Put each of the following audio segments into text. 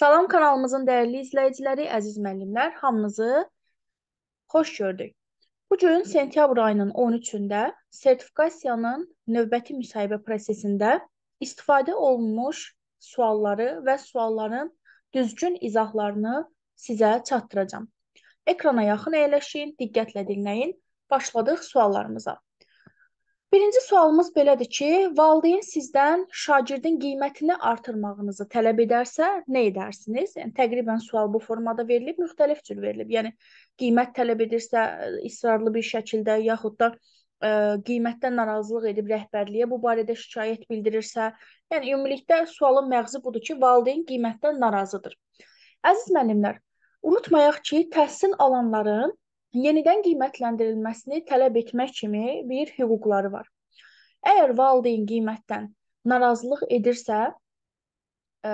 Salam kanalımızın dəyərli izləyiciləri, əziz müəllimlər, hamınızı xoş gördük. Bu gün sentyabr ayının 13-də sertifikasiyanın növbəti müsahibə prosesində istifadə olunmuş sualları və sualların düzgün izahlarını sizə çatdıracağam. Ekrana yaxın əyləşin, diqqətlə dinləyin. Başladıq suallarımıza. Birinci sualımız belədir ki, valideyn sizdən şagirdin qiymətini artırmağınızı tələb edərsə, nə edərsiniz? Yəni təqribən sual bu formada verilib, müxtəlif cür verilib. Yəni qiymət tələb edirsə e, israrlı bir şəkildə yaxud da ə, e, qiymətdən narazılıq edib rəhbərliyə bu barədə şikayət bildirirsə, yəni ümumilikdə sualın məğzi budur ki, valideyn qiymətdən narazıdır. Əziz müəllimlər, unutmayaq ki, təhsil alanların yenidən qiymətləndirilməsini tələb etmək kimi bir hüquqları var. Əgər valideyn qiymətdən narazılıq edirsə ə, e,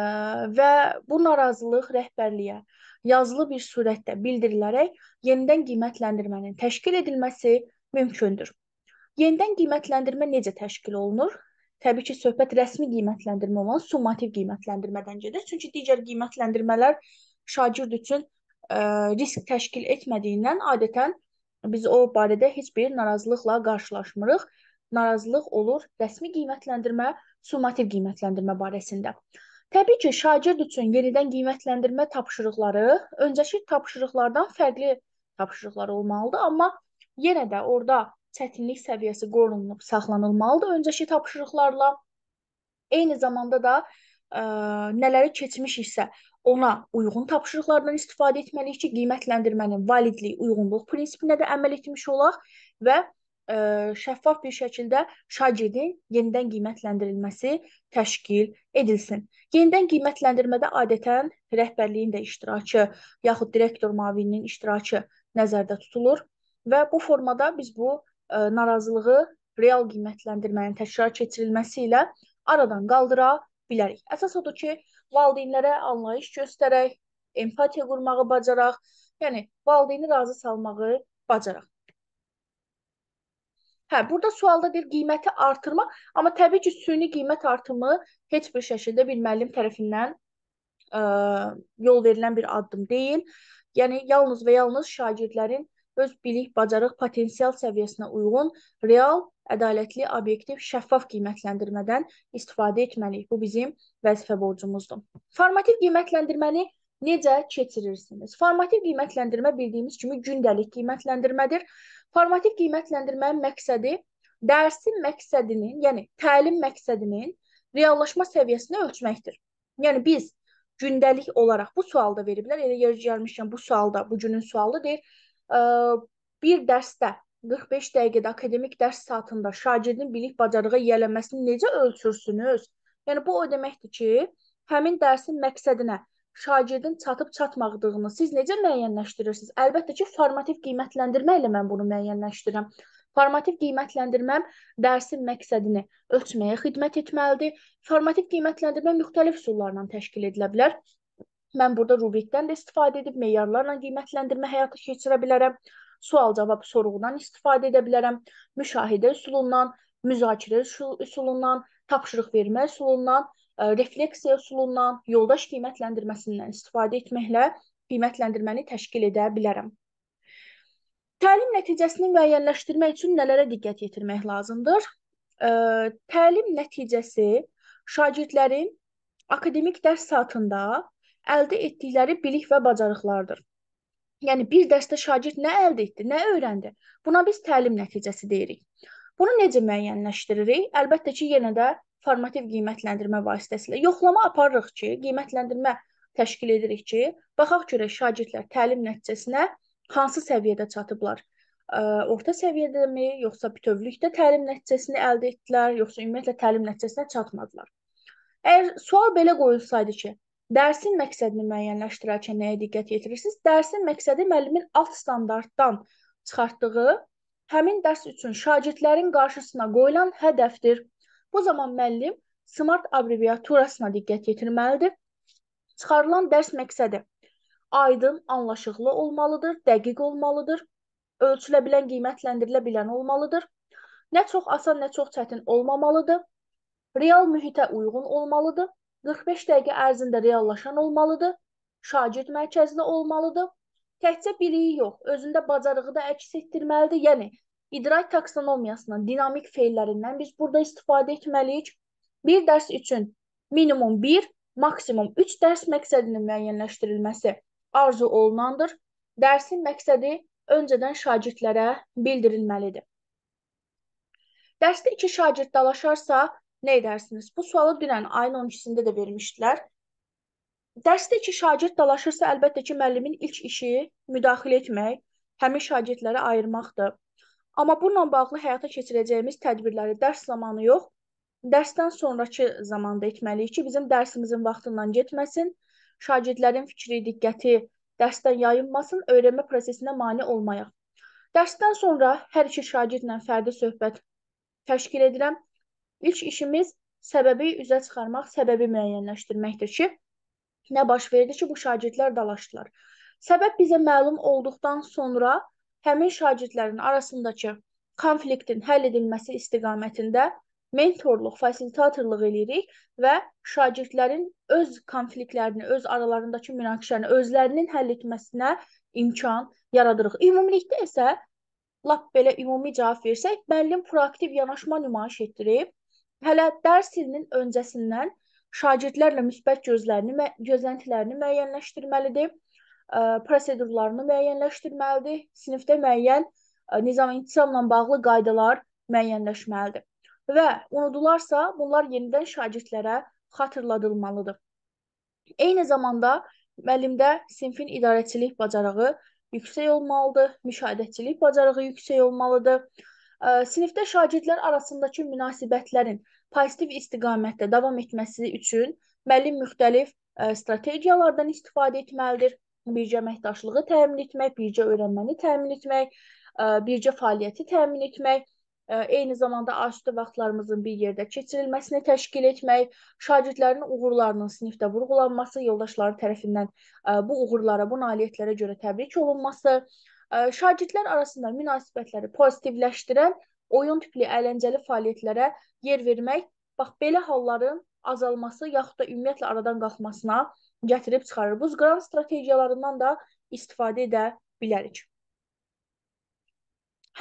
və bu narazılıq rəhbərliyə yazılı bir surətdə bildirilərək yenidən qiymətləndirmənin təşkil edilməsi mümkündür. Yenidən qiymətləndirmə necə təşkil olunur? Təbii ki, söhbət rəsmi qiymətləndirmə olan summativ qiymətləndirmədən gedir. Çünki digər qiymətləndirmələr şagird üçün risk təşkil etmədiyindən adətən biz o barədə heç bir narazılıqla qarşılaşmırıq. Narazılıq olur rəsmi qiymətləndirmə, summativ qiymətləndirmə barəsində. Təbii ki, şagird üçün yenidən qiymətləndirmə tapşırıqları öncəki tapşırıqlardan fərqli tapşırıqlar olmalıdır, amma yenə də orada çətinlik səviyyəsi qorunub saxlanılmalıdır öncəki tapşırıqlarla. Eyni zamanda da ə, nələri keçmiş isə ona uyğun tapşırıqlardan istifadə etməliyik ki, qiymətləndirmənin validlik, uyğunluq prinsipinə də əməl etmiş olaq və ə, e, şəffaf bir şəkildə şagirdin yenidən qiymətləndirilməsi təşkil edilsin. Yenidən qiymətləndirmədə adətən rəhbərliyin də iştirakı, yaxud direktor mavininin iştirakı nəzərdə tutulur və bu formada biz bu ə, e, narazılığı real qiymətləndirmənin təkrar keçirilməsi ilə aradan qaldıra bilərik. Əsas odur ki, valideynlərə anlayış göstərək, empatiya qurmağı bacaraq, yəni valideyni razı salmağı bacaraq. Hə, burada sualda deyir qiyməti artırma, amma təbii ki, süni qiymət artımı heç bir şəkildə bir müəllim tərəfindən ə, yol verilən bir addım deyil. Yəni yalnız və yalnız şagirdlərin öz bilik, bacarıq, potensial səviyyəsinə uyğun real ədalətli, obyektiv, şəffaf qiymətləndirmədən istifadə etməliyik. Bu bizim vəzifə borcumuzdur. Formativ qiymətləndirməni necə keçirirsiniz? Formativ qiymətləndirmə bildiyimiz kimi gündəlik qiymətləndirmədir. Formativ qiymətləndirmənin məqsədi dərsin məqsədinin, yəni təlim məqsədinin reallaşma səviyyəsini ölçməkdir. Yəni biz gündəlik olaraq bu sualda veriblər, elə yer gəlmişkən bu sualda, bu günün sualı deyir, bir dərsdə 45 dəqiqədə akademik dərs saatında şagirdin bilik-bacarığı yiyələnməsini necə ölçürsünüz? Yəni bu o deməkdir ki, həmin dərsin məqsədinə şagirdin çatıb-çatmadığını siz necə müəyyənləşdirirsiniz? Əlbəttə ki, formativ qiymətləndirmə ilə mən bunu müəyyənləşdirirəm. Formativ qiymətləndirməm dərsin məqsədini ölçməyə xidmət etməlidir. Formativ qiymətləndirmə müxtəlif üsullarla təşkil edilə bilər. Mən burada rubrikdən də istifadə edib meyarlarla qiymətləndirmə həyata keçirə bilərəm sual-cavab sorğudan istifadə edə bilərəm, müşahidə üsulundan, müzakirə üsulundan, tapşırıq vermə üsulundan, e, refleksiya üsulundan, yoldaş qiymətləndirməsindən istifadə etməklə qiymətləndirməni təşkil edə bilərəm. Təlim nəticəsini müəyyənləşdirmək üçün nələrə diqqət yetirmək lazımdır? Ə, e, təlim nəticəsi şagirdlərin akademik dərs saatında əldə etdikləri bilik və bacarıqlardır. Yəni bir dəstə şagird nə əldə etdi, nə öyrəndi? Buna biz təlim nəticəsi deyirik. Bunu necə müəyyənləşdiririk? Əlbəttə ki, yenə də formativ qiymətləndirmə vasitəsilə yoxlama aparırıq ki, qiymətləndirmə təşkil edirik ki, baxaq görək şagirdlər təlim nəticəsinə hansı səviyyədə çatıblar? Ə, orta səviyyədəmi, yoxsa bütövlükdə təlim nəticəsini əldə etdilər, yoxsa ümumiyyətlə təlim nəticəsinə çatmadılar? Əgər sual belə qoyulsaydı ki, Dərsin məqsədini müəyyənləşdirərkən nəyə diqqət yetirirsiniz? Dərsin məqsədi müəllimin alt standartdan çıxartdığı həmin dərs üçün şagirdlərin qarşısına qoyulan hədəfdir. Bu zaman müəllim SMART abbreviaturasına diqqət yetirməlidir. Çıxarılan dərs məqsədi aydın, anlaşılıqlı olmalıdır, dəqiq olmalıdır, ölçülə bilən, qiymətləndirilə bilən olmalıdır. Nə çox asan, nə çox çətin olmamalıdır. Real mühitə uyğun olmalıdır. 45 dəqiqə ərzində reallaşan olmalıdır, şagird mərkəzli olmalıdır. Təkcə biliyi yox, özündə bacarığı da əks etdirməlidir. Yəni idrak taksonomiyasının dinamik feillərindən biz burada istifadə etməliyik. Bir dərs üçün minimum 1, maksimum 3 dərs məqsədinin müəyyənləşdirilməsi arzu olunandır. Dərsin məqsədi öncədən şagirdlərə bildirilməlidir. Dərsdə iki şagird dalaşarsa, Nə edərsiniz? Bu sualı dünən ayın 12-sində də vermişdilər. Dərsdə ki, şagird dalaşırsa, əlbəttə ki, müəllimin ilk işi müdaxilə etmək, həmin şagirdləri ayırmaqdır. Amma bununla bağlı həyata keçirəcəyimiz tədbirləri dərs zamanı yox, dərsdən sonrakı zamanda etməliyik ki, bizim dərsimizin vaxtından getməsin, şagirdlərin fikri, diqqəti dərsdən yayınmasın, öyrənmə prosesinə mane olmayaq. Dərsdən sonra hər iki şagirdlə fərdi söhbət təşkil edirəm. İlk işimiz səbəbi üzə çıxarmaq, səbəbi müəyyənləşdirməkdir ki, nə baş verdi ki, bu şagirdlər dalaşdılar. Səbəb bizə məlum olduqdan sonra həmin şagirdlərin arasındakı konfliktin həll edilməsi istiqamətində mentorluq, fasilitatorluq eləyirik və şagirdlərin öz konfliktlərini, öz aralarındakı münaqişəni özlərinin həll etməsinə imkan yaradırıq. Ümumilikdə isə lap belə ümumi cavab versək, müəllim proaktiv yanaşma nümayiş etdirib Hələ dərs ilinin öncəsindən şagirdlərlə müsbət gözlərini, gözləntilərini müəyyənləşdirməlidir, prosedurlarını müəyyənləşdirməlidir, sinifdə müəyyən nizam-intizamla bağlı qaydalar müəyyənləşməlidir. Və unudularsa, bunlar yenidən şagirdlərə xatırladılmalıdır. Eyni zamanda müəllimdə sinfin idarəçilik bacarığı yüksək olmalıdır, müşahidəçilik bacarığı yüksək olmalıdır. Sinifdə şagirdlər arasındakı münasibətlərin pozitiv istiqamətdə davam etməsi üçün müəllim müxtəlif strategiyalardan istifadə etməlidir. Birgə əməkdaşlığı təmin etmək, birgə öyrənməni təmin etmək, birgə fəaliyyəti təmin etmək, eyni zamanda aşırı vaxtlarımızın bir yerdə keçirilməsini təşkil etmək, şagirdlərin uğurlarının sinifdə vurğulanması, yoldaşları tərəfindən bu uğurlara, bu nailiyyətlərə görə təbrik olunması, Şagirdlər arasında münasibətləri pozitivləşdirən oyun tipli əyləncəli fəaliyyətlərə yer vermək bax belə halların azalması yaxud da ümumiyyətlə aradan qalxmasına gətirib çıxarır. Bu qran strategiyalarından da istifadə edə bilərik.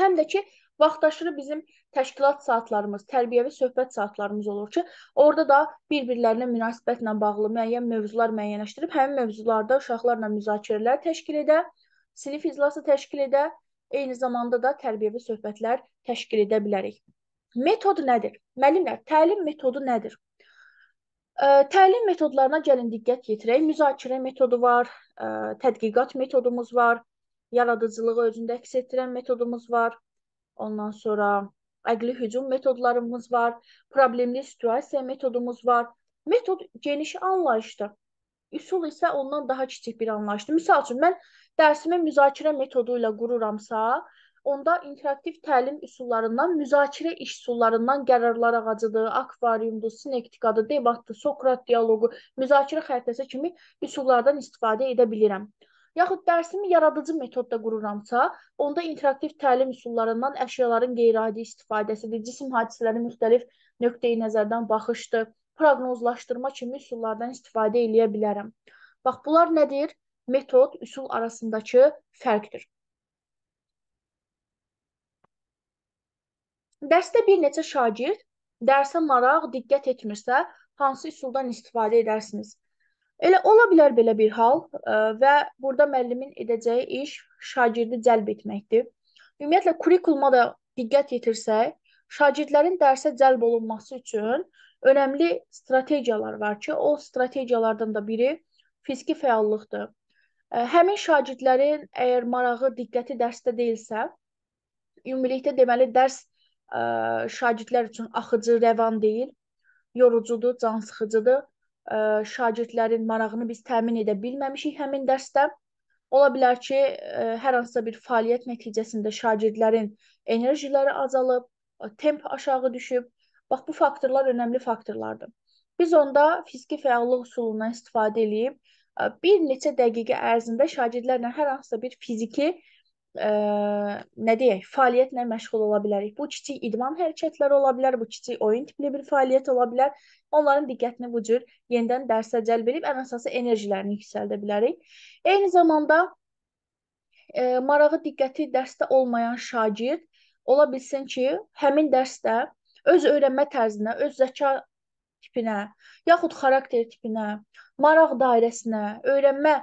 Həm də ki vaxtaşırı bizim təşkilat saatlarımız, tərbiyəvi söhbət saatlarımız olur ki, orada da bir-birlərinə münasibətlə bağlı müəyyən mövzular müəyyənləşdirib həmin mövzularda uşaqlarla müzakirələr təşkil edə sinif iclası təşkil edə, eyni zamanda da tərbiyəvi söhbətlər təşkil edə bilərik. Metod nədir? Müəllimlər, təlim metodu nədir? Ə, təlim metodlarına gəlin diqqət yetirək. Müzakirə metodu var, ə, tədqiqat metodumuz var, yaradıcılığı özündə əks etdirən metodumuz var. Ondan sonra əqli hücum metodlarımız var, problemli situasiya metodumuz var. Metod geniş anlayışdır üsul isə ondan daha kiçik bir anlayışdır. Məsəl üçün mən dərsimi müzakirə metodu ilə qururamsa, onda interaktiv təlim üsullarından, müzakirə iş üsullarından qərarlar ağacıdır, akvariumdur, sinektikadır, debatdır, Sokrat dialoqu, müzakirə xəritəsi kimi üsullardan istifadə edə bilirəm. Yaxud dərsimi yaradıcı metodda qururamsa, onda interaktiv təlim üsullarından əşyaların qeyri-adi istifadəsidir, cisim hadisələrinin müxtəlif nöqteyi-nəzərdən baxışdır proqnozlaşdırma kimi üsullardan istifadə eləyə bilərəm. Bax, bunlar nədir? Metod, üsul arasındakı fərqdir. Dərsdə bir neçə şagird dərsə maraq, diqqət etmirsə, hansı üsuldan istifadə edərsiniz? Elə ola bilər belə bir hal e, və burada müəllimin edəcəyi iş şagirdi cəlb etməkdir. Ümumiyyətlə, kurikuluma da diqqət yetirsək, şagirdlərin dərsə cəlb olunması üçün önəmli strategiyalar var ki, o strategiyalardan da biri fiziki fəallıqdır. Həmin şagirdlərin əgər marağı, diqqəti dərsdə deyilsə, ümumilikdə deməli dərs ə, şagirdlər üçün axıcı, rəvan deyil, yorucudur, cansıxıcıdır. Ə, şagirdlərin marağını biz təmin edə bilməmişik həmin dərsdə. Ola bilər ki, ə, hər hansısa bir fəaliyyət nəticəsində şagirdlərin enerjiləri azalıb, temp aşağı düşüb, Bax bu faktorlar önəmli faktorlardır. Biz onda fiziki fəallıq üsulundan istifadə edib e, bir neçə dəqiqə ərzində şagirdlərlə hər hansısa bir fiziki ə, e, nə deyək, fəaliyyətlə məşğul ola bilərik. Bu kiçik idman hərəkətləri ola bilər, bu kiçik oyun tipli bir fəaliyyət ola bilər. Onların diqqətini bu cür yenidən dərsə cəlb edib ən əsası enerjilərini yüksəldə bilərik. Eyni zamanda ə, e, marağı diqqəti dərsdə olmayan şagird ola bilsin ki, həmin dərsdə öz öyrənmə tərzinə, öz zəka tipinə, yaxud xarakter tipinə, maraq dairəsinə, öyrənmə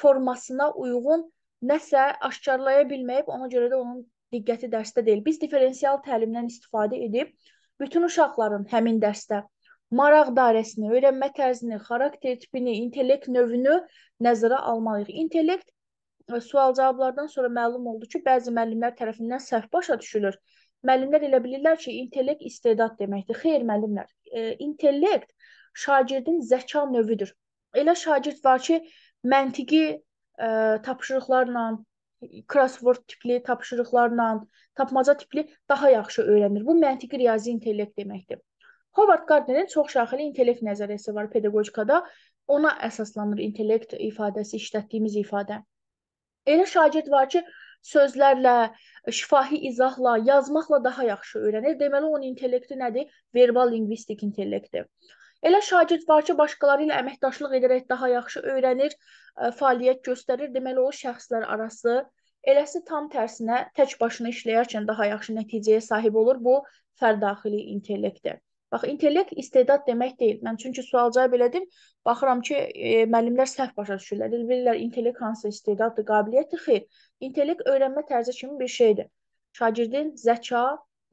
formasına uyğun nəsə aşkarlaya bilməyib, ona görə də onun diqqəti dərsdə deyil. Biz diferensial təlimdən istifadə edib bütün uşaqların həmin dərsdə maraq dairəsini, öyrənmə tərzini, xarakter tipini, intellekt növünü nəzərə almalıyıq. İntellekt sual-cavablardan sonra məlum oldu ki, bəzi müəllimlər tərəfindən səhv başa düşülür müəllimlər elə bilirlər ki, intellekt istedad deməkdir. Xeyr müəllimlər, e, intellekt şagirdin zəka növüdür. Elə şagird var ki, məntiqi e, tapşırıqlarla, crossword tipli tapşırıqlarla, tapmaca tipli daha yaxşı öyrənir. Bu məntiqi riyazi intellekt deməkdir. Howard Gardnerin çoxşaxəli intellekt nəzəriyyəsi var pedaqogikada. Ona əsaslanır intellekt ifadəsi, işlətdiyimiz ifadə. Elə şagird var ki, sözlərlə, şifahi izahla, yazmaqla daha yaxşı öyrənir. Deməli onun intellekti nədir? Verbal lingvistik intellektdir. Elə şagird var ki, başqaları ilə əməkdaşlıq edərək daha yaxşı öyrənir, e, fəaliyyət göstərir. Deməli o şəxslər arası Eləsi tam tərsinə tək başına işləyərkən daha yaxşı nəticəyə sahib olur. Bu fərdaxili intellektdir. Bax, intellekt istedad demək deyil. Mən çünki sual cavab elədim, baxıram ki, e, müəllimlər səhv başa düşürlər. Elə bilirlər intellekt hansısa istedaddır, qabiliyyətdir. Xeyr, intellekt öyrənmə tərzi kimi bir şeydir. Şagirdin zəka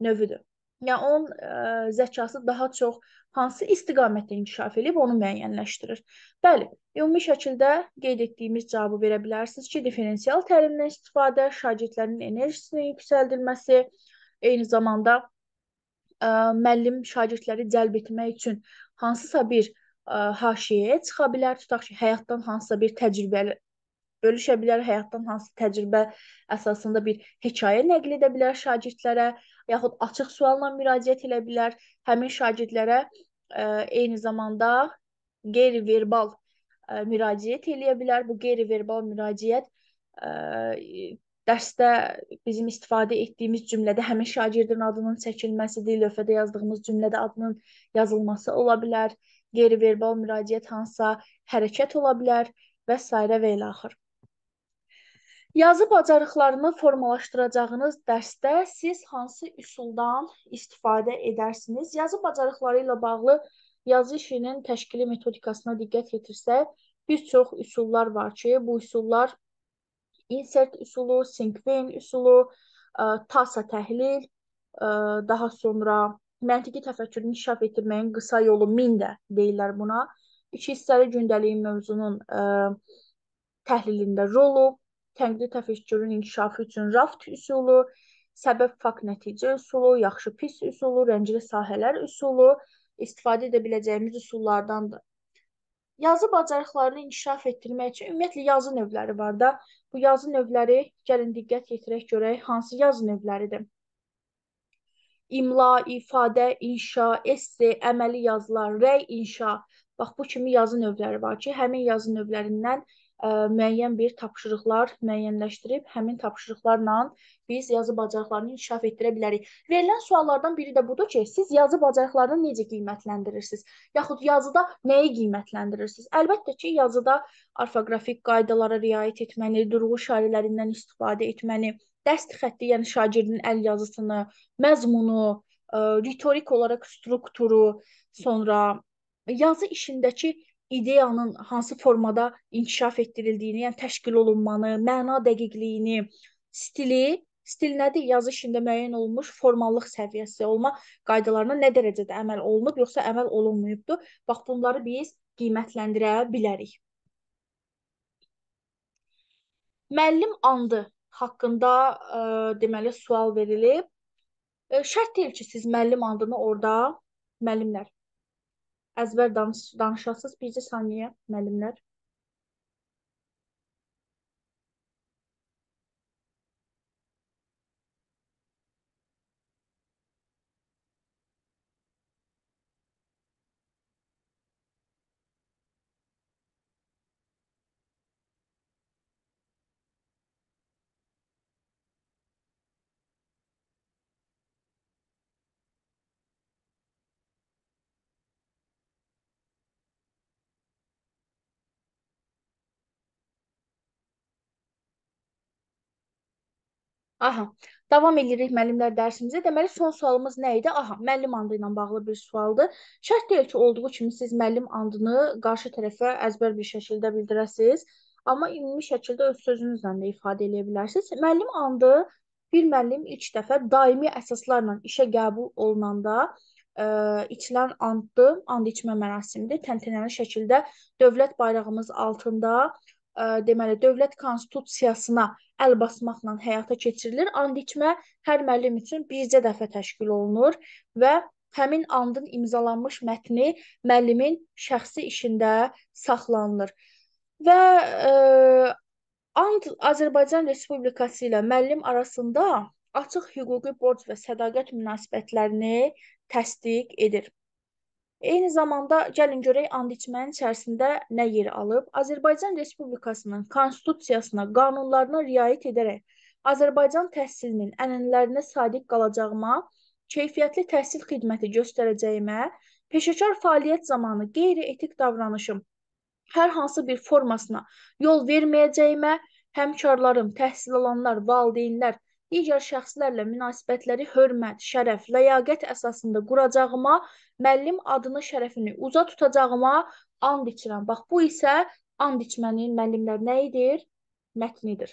növüdür. Yəni onun ə, e, zəkası daha çox hansı istiqamətdə inkişaf edib onu müəyyənləşdirir. Bəli, ümumi şəkildə qeyd etdiyimiz cavabı verə bilərsiniz ki, diferensial təlimdən istifadə şagirdlərin enerjisinin yüksəldilməsi, eyni zamanda ə, müəllim şagirdləri cəlb etmək üçün hansısa bir ə, haşiyə çıxa bilər, tutaq ki, həyatdan hansısa bir təcrübəli bölüşə bilər, həyatdan hansı təcrübə əsasında bir hekayə nəql edə bilər şagirdlərə, yaxud açıq sualla müraciət edə bilər həmin şagirdlərə ə, eyni zamanda qeyri-verbal müraciət eləyə bilər. Bu qeyri-verbal müraciət ə, dərsdə bizim istifadə etdiyimiz cümlədə həmin şagirdin adının çəkilməsidir, lövhədə yazdığımız cümlədə adının yazılması ola bilər, qeyri-verbal müraciət hansısa hərəkət ola bilər və s. və elə axır. Yazı bacarıqlarını formalaşdıracağınız dərsdə siz hansı üsuldan istifadə edərsiniz? Yazı bacarıqları ilə bağlı yazı işinin təşkili metodikasına diqqət yetirsək, bir çox üsullar var ki, bu üsullar insert üsulu, senkven üsulu, ə, e, tasa təhlil, ə, e, daha sonra məntiqi təfəkkürün inkişaf etdirməyin qısa yolu 1000 də deyirlər buna. Üç hissəli gündəliyin mövzunun ə, e, təhlilində rolu, tənqidi təfəkkürün inkişafı üçün raft üsulu, səbəb fakt nəticə üsulu, yaxşı pis üsulu, rəngli sahələr üsulu istifadə edə biləcəyimiz üsullardandır. Yazı bacarıqlarını inkişaf etdirmək üçün ümumiyyətlə yazı növləri var da. Bu yazı növləri gəlin diqqət yetirək görək hansı yazı növləridir. İmla, ifadə, inşa, esse, əməli yazılar, rəy inşa. Bax bu kimi yazı növləri var ki, həmin yazı növlərindən müəyyən bir tapşırıqlar müəyyənləşdirib, həmin tapşırıqlarla biz yazı bacarıqlarını inkişaf etdirə bilərik. Verilən suallardan biri də budur ki, siz yazı bacarıqlarını necə qiymətləndirirsiniz? Yaxud yazıda nəyi qiymətləndirirsiniz? Əlbəttə ki, yazıda orfoqrafik qaydalara riayət etməni, durğu işarələrindən istifadə etməni, dəst xətti, yəni şagirdin əl yazısını, məzmunu, ritorik olaraq strukturu, sonra yazı işindəki ideyanın hansı formada inkişaf etdirildiyini, yəni təşkil olunmanı, məna dəqiqliyini, stili, stil nədir? Yazı işində müəyyən olunmuş formallıq səviyyəsi olma qaydalarına nə dərəcədə əməl olunub, yoxsa əməl olunmayıbdır? Bax bunları biz qiymətləndirə bilərik. Müəllim andı haqqında ə, e, deməli sual verilib. Ə, e, şərt deyil ki, siz müəllim andını orada müəllimlər Əzbər danış danışasız bircə saniyə müəllimlər. Aha. Davam edirik müəllimlər dərsimizə. Deməli son sualımız nə idi? Aha, müəllim andı ilə bağlı bir sualdır. Şərt deyil ki, olduğu kimi siz müəllim andını qarşı tərəfə əzbər bir şəkildə bildirəsiniz, amma ümumi şəkildə öz sözünüzlə də ifadə edə bilərsiniz. Müəllim andı bir müəllim ilk dəfə daimi əsaslarla işə qəbul olunanda ə, e, içilən anddır, and içmə mərasimidir. Təntənəli şəkildə dövlət bayrağımız altında ə, e, deməli dövlət konstitusiyasına əl basmaqla həyata keçirilir. And içmə hər müəllim üçün bircə dəfə təşkil olunur və həmin andın imzalanmış mətni müəllimin şəxsi işində saxlanılır. Və e, and Azərbaycan Respublikası ilə müəllim arasında açıq hüquqi borc və sədaqət münasibətlərini təsdiq edir. Eyni zamanda gəlin görək and içmənin içərisində nə yer alıb. Azərbaycan Respublikasının konstitusiyasına, qanunlarına riayət edərək Azərbaycan təhsilinin ənənələrinə sadiq qalacağıma, keyfiyyətli təhsil xidməti göstərəcəyimə, peşəkar fəaliyyət zamanı qeyri-etik davranışım hər hansı bir formasına yol verməyəcəyimə, həmkarlarım, təhsil alanlar, valideynlər digər şəxslərlə münasibətləri hörmət, şərəf, ləyaqət əsasında quracağıma, müəllim adını, şərəfini uca tutacağıma and içirəm. Bax, bu isə and içmənin müəllimlər nə idir? Mətnidir.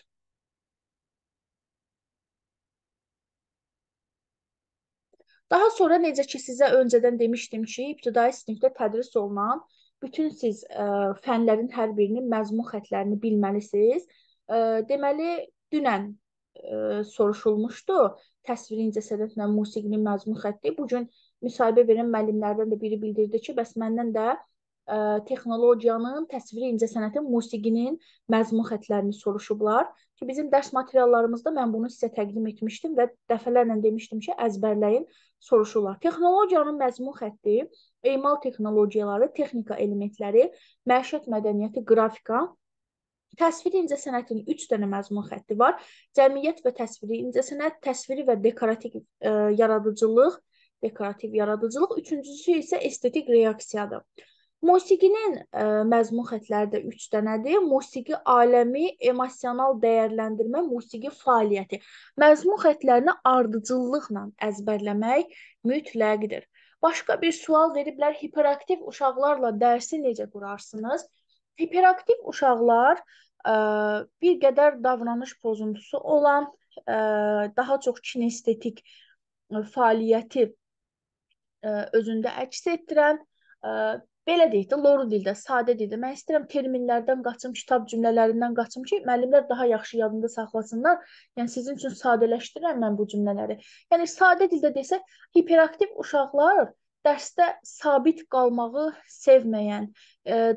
Daha sonra necə ki sizə öncədən demişdim ki, ibtidai sinifdə tədris olunan bütün siz ə, fənlərin hər birinin məzmun xətlərini bilməlisiniz. Ə, deməli, dünən ə, soruşulmuşdu. Təsviri incə sənətlə musiqinin məzmun xətti. Bu gün müsahibə verən müəllimlərdən də biri bildirdi ki, bəs məndən də ə, texnologiyanın, təsviri incə sənətin, musiqinin məzmun xətlərini soruşublar ki, bizim dərs materiallarımızda mən bunu sizə təqdim etmişdim və dəfələrlə demişdim ki, əzbərləyin, soruşurlar. Texnologiyanın məzmun xətti, emal texnologiyaları, texnika elementləri, məişət mədəniyyəti, qrafika Təsviri incəsənətin 3 dənə məzmun xətti var. Cəmiyyət və təsviri incəsənət, təsviri və dekorativ e, yaradıcılıq, dekorativ yaradıcılıq, üçüncüsü isə estetik reaksiyadır. Musiqinin ə, e, məzmun xətləri də 3 dənədir. Musiqi aləmi, emosional dəyərləndirmə, musiqi fəaliyyəti. Məzmun xətlərini ardıcıllıqla əzbərləmək mütləqdir. Başqa bir sual veriblər, hiperaktiv uşaqlarla dərsi necə qurarsınız? Hiperaktiv uşaqlar ə, bir qədər davranış pozuntusu olan, daha çox kinestetik fəaliyyəti özündə əks etdirən belə deyək də, loru dildə, sadə dildə. Mən istəyirəm terminlərdən qaçım, kitab cümlələrindən qaçım ki, müəllimlər daha yaxşı yadında saxlasınlar. Yəni sizin üçün sadələşdirirəm mən bu cümlələri. Yəni sadə dildə desə, hiperaktiv uşaqlar dərsdə sabit qalmağı sevməyən,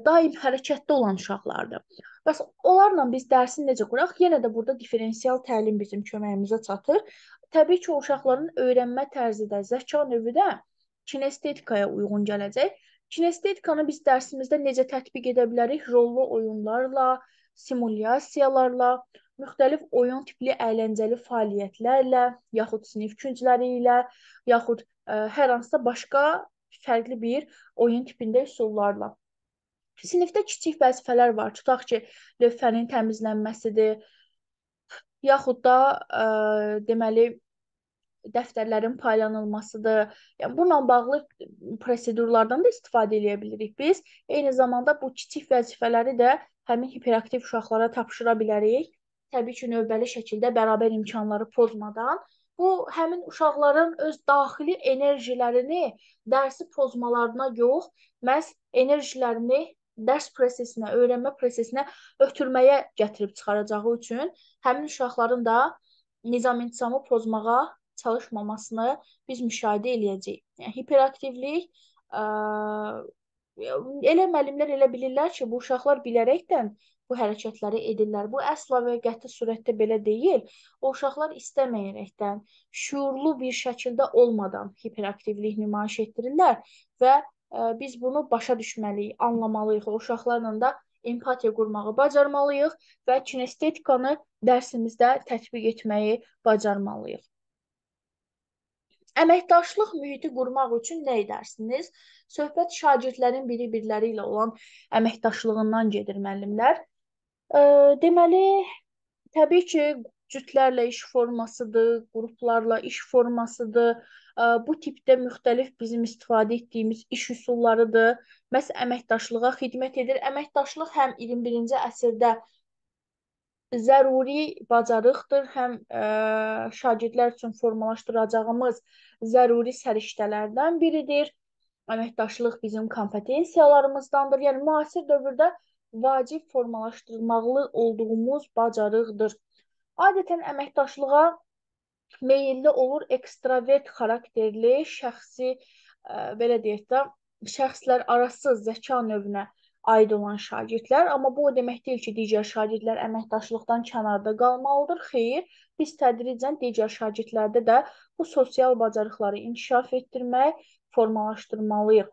daim hərəkətdə olan uşaqlardır. Bəs onlarla biz dərsi necə quraq? Yenə də burada differensial təlim bizim köməyimizə çatır. Təbii ki, uşaqların öyrənmə tərzi də zəka növü də kinestetikaya uyğun gələcək. Kinestetikanı biz dərsimizdə necə tətbiq edə bilərik? Rollu oyunlarla, simulyasiyalarla, müxtəlif oyun tipli əyləncəli fəaliyyətlərlə, yaxud sinif küncləri ilə, yaxud ə, hər hansısa başqa fərqli bir oyun tipində üsullarla. Sinifdə kiçik vəzifələr var. Tutaq ki, lövhənin təmizlənməsidir, yaxud da ə, e, deməli dəftərlərin paylanılmasıdır. Yəni bununla bağlı prosedurlardan da istifadə edə bilərik biz. Eyni zamanda bu kiçik vəzifələri də həmin hiperaktiv uşaqlara tapşıra bilərik. Təbii ki, növbəli şəkildə bərabər imkanları pozmadan bu həmin uşaqların öz daxili enerjilərini dərsi pozmalarına yox, məhz enerjilərini dərs prosesinə, öyrənmə prosesinə ötürməyə gətirib çıxaracağı üçün həmin uşaqların da nizam-intizamı pozmağa çalışmamasını biz müşahidə eləyəcəyik. Yəni hiperaktivlik ə, elə müəllimlər elə bilirlər ki, bu uşaqlar bilərəkdən bu hərəkətləri edirlər. Bu əsla və qəti surətdə belə deyil. O uşaqlar istəməyərəkdən, şuurlu bir şəkildə olmadan hiperaktivlik nümayiş etdirirlər və biz bunu başa düşməliyik, anlamalıyıq. O uşaqlarla da empatiya qurmağı bacarmalıyıq və kinestetikanı dərsimizdə tətbiq etməyi bacarmalıyıq. Əməkdaşlıq mühiti qurmaq üçün nə edərsiniz? Söhbət şagirdlərin biri-birləri ilə olan əməkdaşlığından gedir müəllimlər. Deməli, təbii ki, cütlərlə iş formasıdır, qruplarla iş formasıdır, bu tipdə müxtəlif bizim istifadə etdiyimiz iş üsullarıdır. Məs əməkdaşlığa xidmət edir. Əməkdaşlıq həm 21-ci əsrdə zəruri bacarıqdır, həm ə, şagirdlər üçün formalaşdıracağımız zəruri səriştələrdən biridir. Əməkdaşlıq bizim kompetensiyalarımızdandır. Yəni müasir dövrdə vacib formalaşdırmalı olduğumuz bacarıqdır. Adətən əməkdaşlığa meyilli olur ekstravert xarakterli şəxsi ə, e, belə deyək də şəxslər arası zəka növünə aid olan şagirdlər, amma bu o demək deyil ki, digər şagirdlər əməkdaşlıqdan kənarda qalmalıdır. Xeyr, biz tədricən digər şagirdlərdə də bu sosial bacarıqları inkişaf etdirmək, formalaşdırmalıyıq.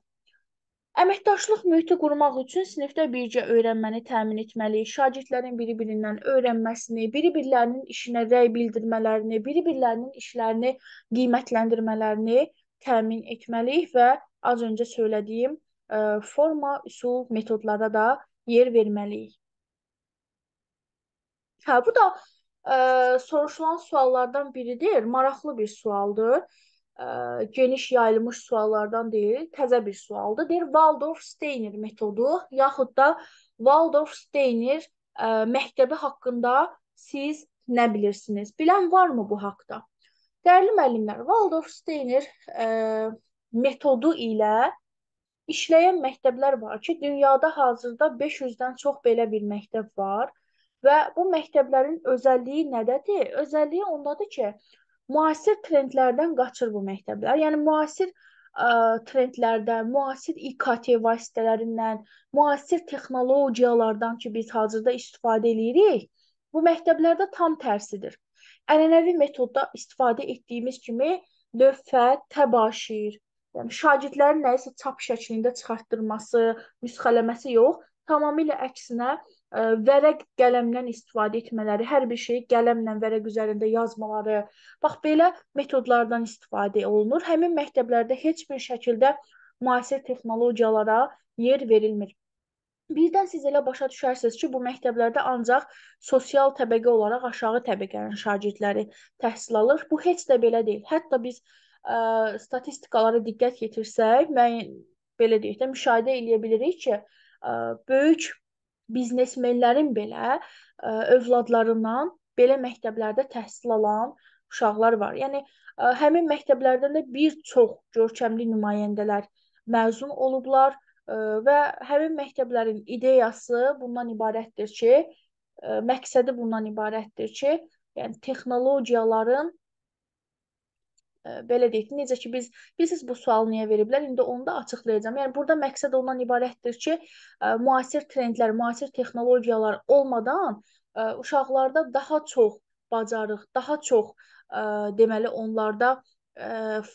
Əməkdaşlıq mühiti qurmaq üçün sinifdə birgə öyrənməni təmin etməliyik. Şagirdlərin biri-birindən öyrənməsini, biri-birlərinin işinə rəy bildirmələrini, biri-birlərinin işlərini qiymətləndirmələrini təmin etməliyik və az öncə söylədiyim ə, e, forma, üsul, metodlara da yer verməliyik. Hə, bu da ə, e, soruşulan suallardan biridir, maraqlı bir sualdır ə, geniş yayılmış suallardan deyil, təzə bir sualdır. Deyir Waldorf-Steiner metodu yaxud da Waldorf-Steiner məktəbi haqqında siz nə bilirsiniz? Bilən varmı bu haqqda? Dəyərli müəllimlər, Waldorf-Steiner metodu ilə işləyən məktəblər var ki, dünyada hazırda 500-dən çox belə bir məktəb var və bu məktəblərin özəlliyi nədədir? Özəlliyi ondadır ki, müasir trendlərdən qaçır bu məktəblər. Yəni müasir ə, trendlərdən, müasir İKT vasitələrindən, müasir texnologiyalardan ki biz hazırda istifadə eləyirik, bu məktəblərdə tam tərsidir. Ənənəvi metodda istifadə etdiyimiz kimi lövhə, təbaşir, yəni şagirdlərin nəyisə çap şəklində çıxartdırması, nüsxələməsi yox, tamamilə əksinə vərəq qələmdən istifadə etmələri, hər bir şeyi qələmlə vərəq üzərində yazmaları. Bax belə metodlardan istifadə olunur. Həmin məktəblərdə heç bir şəkildə müasir texnologiyalara yer verilmir. Birdən siz elə başa düşərsiniz ki, bu məktəblərdə ancaq sosial təbəqə olaraq aşağı təbəqənin şagirdləri təhsil alır. Bu heç də belə deyil. Hətta biz ə, statistikalara diqqət yetirsək, müəyyən belə deyək də müşahidə edə bilirik ki, ə, böyük biznesmenlərin belə ə, e, övladlarından belə məktəblərdə təhsil alan uşaqlar var. Yəni ə, e, həmin məktəblərdən də bir çox görkəmli nümayəndələr məzun olublar ə, e, və həmin məktəblərin ideyası bundan ibarətdir ki, ə, məqsədi bundan ibarətdir ki, yəni texnologiyaların belə deyək ki, necə ki biz bilirsiniz bu sualı niyə veriblər? İndi onu da açıqlayacağam. Yəni burada məqsəd ondan ibarətdir ki, müasir trendlər, müasir texnologiyalar olmadan uşaqlarda daha çox bacarıq, daha çox deməli onlarda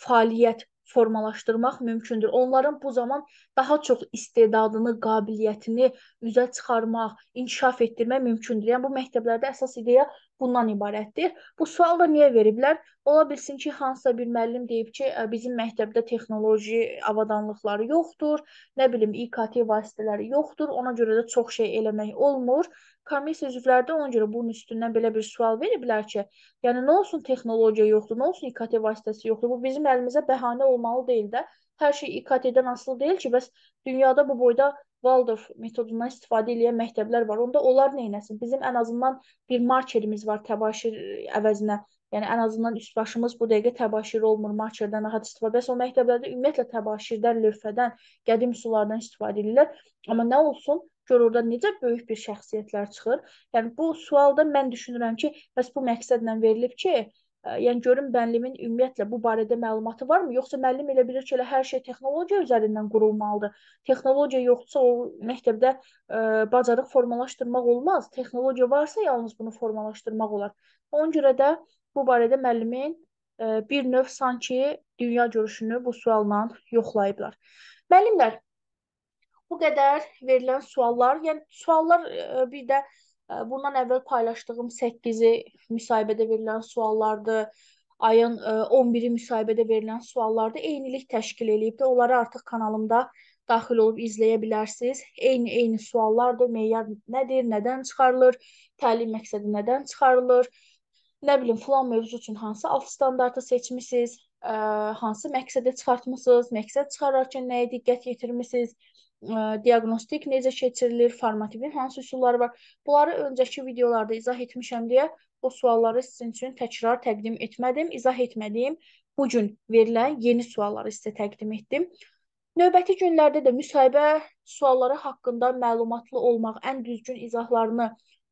fəaliyyət formalaşdırmaq mümkündür. Onların bu zaman daha çox istedadını, qabiliyyətini üzə çıxarmaq, inkişaf etdirmək mümkündür. Yəni bu məktəblərdə əsas ideya bundan ibarətdir. Bu sualı da niyə veriblər? Ola bilsin ki, hansısa bir müəllim deyib ki, bizim məktəbdə texnoloji avadanlıqları yoxdur, nə bilim İKT vasitələri yoxdur, ona görə də çox şey eləmək olmur. Komissiya üzvləri də ona görə bunun üstündən belə bir sual veriblər ki, yəni nə olsun texnologiya yoxdur, nə olsun İKT vasitəsi yoxdur? Bu bizim əlimizə bəhanə olmalı deyil də hər şey İKT-dən asılı deyil ki, bəs dünyada bu boyda Waldorf metodundan istifadə edən məktəblər var. Onda onlar nə etsin? Bizim ən azından bir markerimiz var təbaşir əvəzinə. Yəni ən azından üst başımız bu dəqiqə təbaşir olmur, markerdən rahat istifadə. Bəs o məktəblərdə ümumiyyətlə təbaşirdən, lövhədən, qədim üsullardan istifadə edirlər. Amma nə olsun? Gör orada necə böyük bir şəxsiyyətlər çıxır. Yəni bu sualda mən düşünürəm ki, bəs bu məqsədlə verilib ki, yəni görüm müəllimin ümumiyyətlə bu barədə məlumatı varmı? Yoxsa müəllim elə bilir ki, elə hər şey texnologiya üzərindən qurulmalıdır. Texnologiya yoxsa o məktəbdə ə, bacarıq formalaşdırmaq olmaz. Texnologiya varsa yalnız bunu formalaşdırmaq olar. Ona görə də bu barədə müəllimin ə, bir növ sanki dünya görüşünü bu sualla yoxlayıblar. Müəllimlər, bu qədər verilən suallar, yəni suallar ə, bir də Bundan əvvəl paylaşdığım 8-i müsahibədə verilən suallardır. Ayın 11-i müsahibədə verilən suallarda eynilik təşkil eləyib də onları artıq kanalımda daxil olub izləyə bilərsiniz. Eyni-eyni suallardır. Meyar nədir, nədən çıxarılır, təlim məqsədi nədən çıxarılır, nə bilim filan mövzu üçün hansı alt standartı seçmisiniz, ə, hansı məqsədə çıxartmısınız, məqsəd çıxararkən nəyə diqqət yetirmisiniz, ə, diaqnostik necə keçirilir, formativin hansı üsulları var. Bunları öncəki videolarda izah etmişəm deyə o sualları sizin üçün təkrar təqdim etmədim, izah etmədiyim bu gün verilən yeni sualları sizə təqdim etdim. Növbəti günlərdə də müsahibə sualları haqqında məlumatlı olmaq, ən düzgün izahlarını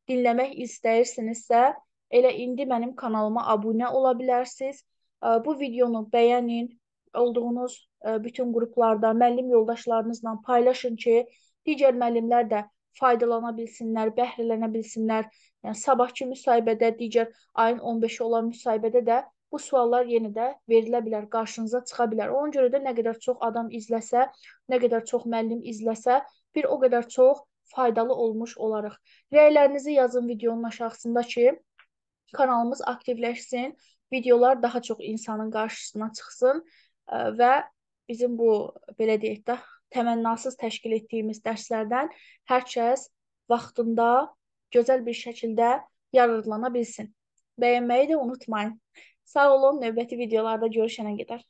dinləmək istəyirsinizsə, elə indi mənim kanalıma abunə ola bilərsiniz. Bu videonu bəyənin, olduğunuz e, bütün qruplarda müəllim yoldaşlarınızla paylaşın ki, digər müəllimlər də faydalana bilsinlər, bəhrələnə bilsinlər. Yəni sabahkı müsahibədə, digər ayın 15-i olan müsahibədə də bu suallar yenə də verilə bilər, qarşınıza çıxa bilər. Ona görə də nə qədər çox adam izləsə, nə qədər çox müəllim izləsə, bir o qədər çox faydalı olmuş olarıq. Rəylərinizi yazın videonun aşağısında ki, kanalımız aktivləşsin, videolar daha çox insanın qarşısına çıxsın və bizim bu belə deyək də təmənnasız təşkil etdiyimiz dərslərdən hər kəs vaxtında gözəl bir şəkildə yararlana bilsin. Bəyənməyi də unutmayın. Sağ olun, növbəti videolarda görüşənə qədər.